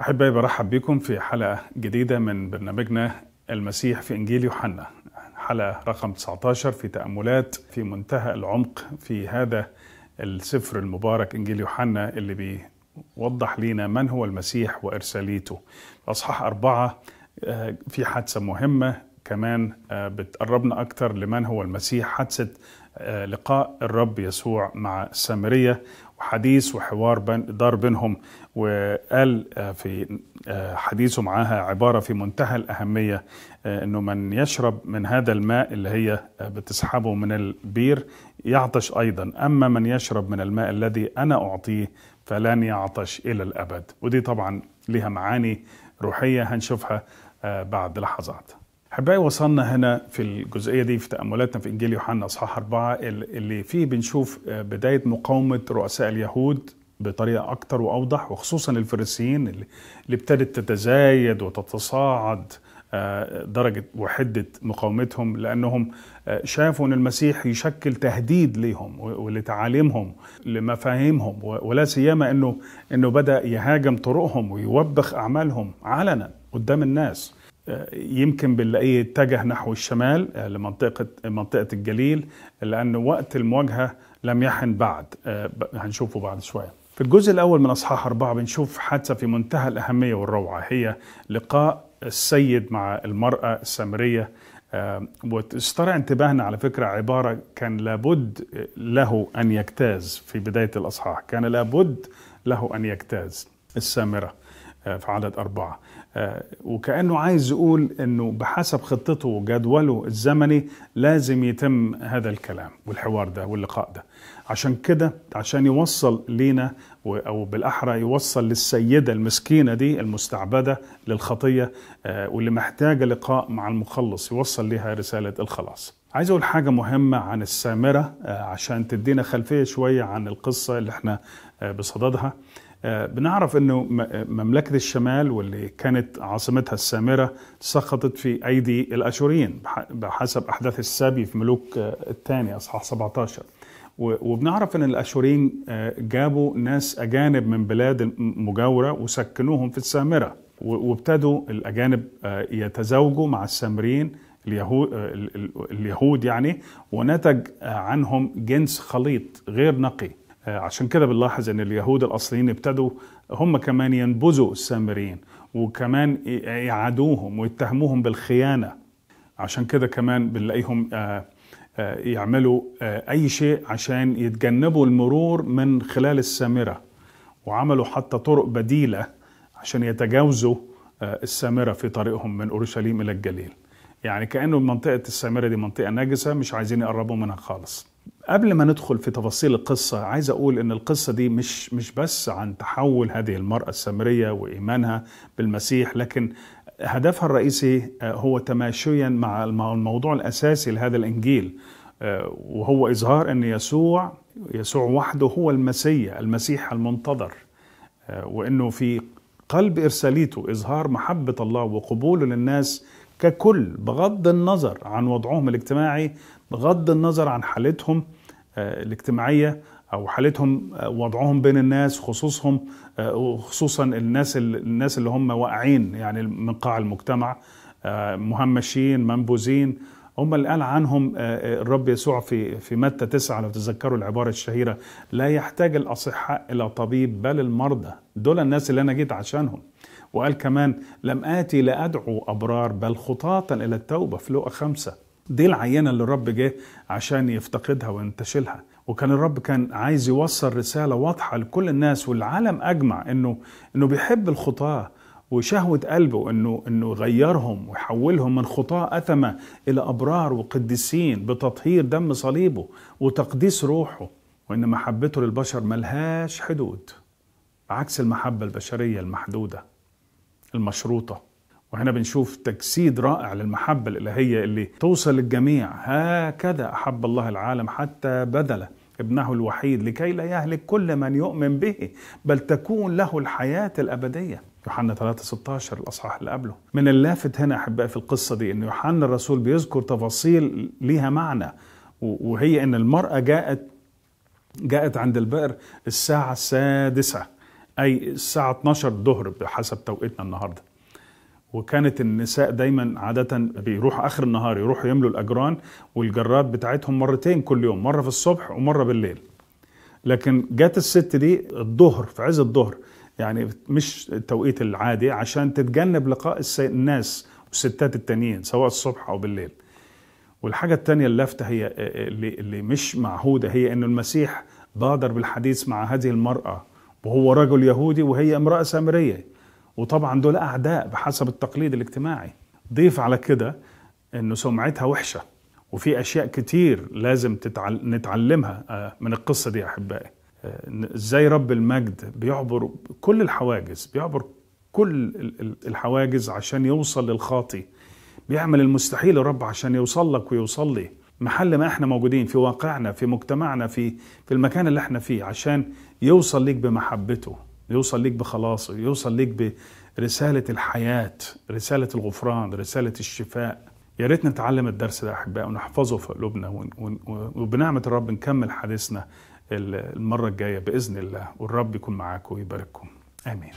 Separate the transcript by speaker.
Speaker 1: أحبائي برحب بكم في حلقة جديدة من برنامجنا المسيح في إنجيل يوحنا حلقة رقم 19 في تأملات في منتهى العمق في هذا السفر المبارك إنجيل يوحنا اللي بيوضح لنا من هو المسيح وإرساليته أصحاح أربعة آه، في حادثة مهمة كمان آه، بتقربنا أكتر لمن هو المسيح حادثة آه، لقاء الرب يسوع مع السامرية حديث وحوار بين دار بينهم وقال آه، في آه، حديثه معاها عبارة في منتهى الأهمية آه، أنه من يشرب من هذا الماء اللي هي بتسحبه من البير يعطش أيضا أما من يشرب من الماء الذي أنا أعطيه فلن يعطش إلى الأبد ودي طبعا لها معاني روحية هنشوفها بعد لحظات حبايبي وصلنا هنا في الجزئيه دي في تاملاتنا في انجيل يوحنا اصحاح أربعة اللي فيه بنشوف آه، بدايه مقاومه رؤساء اليهود بطريقه اكتر واوضح وخصوصا الفريسيين اللي ابتدت تتزايد وتتصاعد آه، درجه وحده مقاومتهم لانهم آه، شافوا ان المسيح يشكل تهديد ليهم ولتعاليمهم لمفاهيمهم ولا سيما انه انه بدا يهاجم طرقهم ويوبخ اعمالهم علنا قدام الناس يمكن بنلاقيه اتجه نحو الشمال آه، لمنطقه منطقه الجليل لان وقت المواجهه لم يحن بعد آه، هنشوفه بعد شويه. في الجزء الاول من اصحاح اربعه بنشوف حادثه في منتهى الاهميه والروعه هي لقاء السيد مع المراه السامريه آه، وتسترع انتباهنا على فكرة عبارة كان لابد له أن يجتاز في بداية الأصحاح كان لابد له أن يجتاز السامرة آه، في عدد أربعة آه، وكأنه عايز يقول أنه بحسب خطته وجدوله الزمني لازم يتم هذا الكلام والحوار ده واللقاء ده عشان كده عشان يوصل لينا أو بالأحرى يوصل للسيدة المسكينة دي المستعبدة للخطية آه، واللي محتاجة لقاء مع المخلص يوصل لها رسالة الخلاص عايز اقول حاجة مهمة عن السامرة عشان تدينا خلفية شوية عن القصة اللي احنا بصددها آه، بنعرف انه آه، مملكه الشمال واللي كانت عاصمتها السامره سقطت في ايدي الاشوريين بحسب احداث السبي في ملوك آه، الثاني اصحاح 17 وبنعرف ان الاشوريين جابوا ناس اجانب من بلاد مجاوره وسكنوهم في السامره وابتدوا الاجانب يتزوجوا مع السامريين اليهود اليهود يعني ونتج عنهم جنس خليط غير نقي آه، عشان كده بنلاحظ ان اليهود الاصليين ابتدوا هم كمان ينبذوا السامريين وكمان يعادوهم ويتهموهم بالخيانه عشان كده كمان بنلاقيهم آه، آه، يعملوا اي شيء عشان يتجنبوا المرور من خلال السامره وعملوا حتى طرق بديله عشان يتجاوزوا السامره في طريقهم من اورشليم الى الجليل يعني كانه منطقه السامره دي منطقه نجسه مش عايزين يقربوا منها خالص قبل ما ندخل في تفاصيل القصة عايز أقول إن القصة دي مش مش بس عن تحول هذه المرأة السامرية وإيمانها بالمسيح لكن هدفها الرئيسي آه، هو تماشيا مع الموضوع الأساسي لهذا الإنجيل آه، وهو إظهار أن يسوع يسوع وحده هو المسيح المسيح المنتظر آه، وأنه في قلب إرساليته إظهار محبة الله وقبوله للناس ككل بغض النظر عن وضعهم الاجتماعي بغض النظر عن حالتهم آه، الاجتماعيه او حالتهم آه، وضعهم بين الناس خصوصهم آه، خصوصا الناس الناس اللي هم واقعين يعني من قاع المجتمع مهمشين منبوذين هم اللي قال عنهم الرب يسوع في في متى تسعة لو تذكروا العبارة الشهيرة لا يحتاج الأصحاء إلى طبيب بل المرضى دول الناس اللي أنا جيت عشانهم وقال كمان لم آتي لأدعو أبرار بل خطاة إلى التوبة في لوقا خمسة دي العينة اللي الرب جه عشان يفتقدها وينتشلها وكان الرب كان عايز يوصل رسالة واضحة لكل الناس والعالم أجمع إنه إنه بيحب الخطاة وشهوة قلبه انه انه يغيرهم ويحولهم من خطاة أثمة إلى أبرار وقديسين بتطهير دم صليبه وتقديس روحه وإن محبته للبشر ملهاش حدود عكس المحبة البشرية المحدودة المشروطه وهنا بنشوف تجسيد رائع للمحبة الإلهية اللي توصل للجميع هكذا أحب الله العالم حتى بذل ابنه الوحيد لكي لا يهلك كل من يؤمن به بل تكون له الحياة الأبدية يوحنا 3 16 الأصحاح اللي قبله من اللافت هنا أحبائي في القصة دي أن يوحنا الرسول بيذكر تفاصيل ليها معنى وهي أن المرأة جاءت جاءت عند البئر الساعة السادسة اي الساعه 12 الظهر بحسب توقيتنا النهارده وكانت النساء دايما عادة بيروحوا آخر النهار يروحوا يملوا الأجران والجرات بتاعتهم مرتين كل يوم مرة في الصبح ومرة بالليل لكن جت الست دي الظهر في عز الظهر يعني مش التوقيت العادي عشان تتجنب لقاء الناس والستات التانيين سواء الصبح أو بالليل والحاجة التانية اللافتة هي آه، آه، اللي مش معهودة هي أن المسيح بادر بالحديث مع هذه المرأة وهو رجل يهودي وهي امرأة سامرية وطبعا دول أعداء بحسب التقليد الاجتماعي ضيف على كده أنه سمعتها وحشة وفي أشياء كتير لازم تتعل... نتعلمها آه، من القصة دي يا أحبائي آه، إزاي رب المجد بيعبر كل الحواجز بيعبر كل الحواجز عشان يوصل للخاطي بيعمل المستحيل الرب عشان يوصل لك ويوصل لي محل ما احنا موجودين في واقعنا في مجتمعنا في في المكان اللي احنا فيه عشان يوصل ليك بمحبته يوصل ليك بخلاصه يوصل ليك برساله الحياه رساله الغفران رساله الشفاء يا ريت نتعلم الدرس ده احباء ونحفظه في قلوبنا وبنعمه الرب نكمل حديثنا المره الجايه باذن الله والرب يكون معاكم ويبارككم امين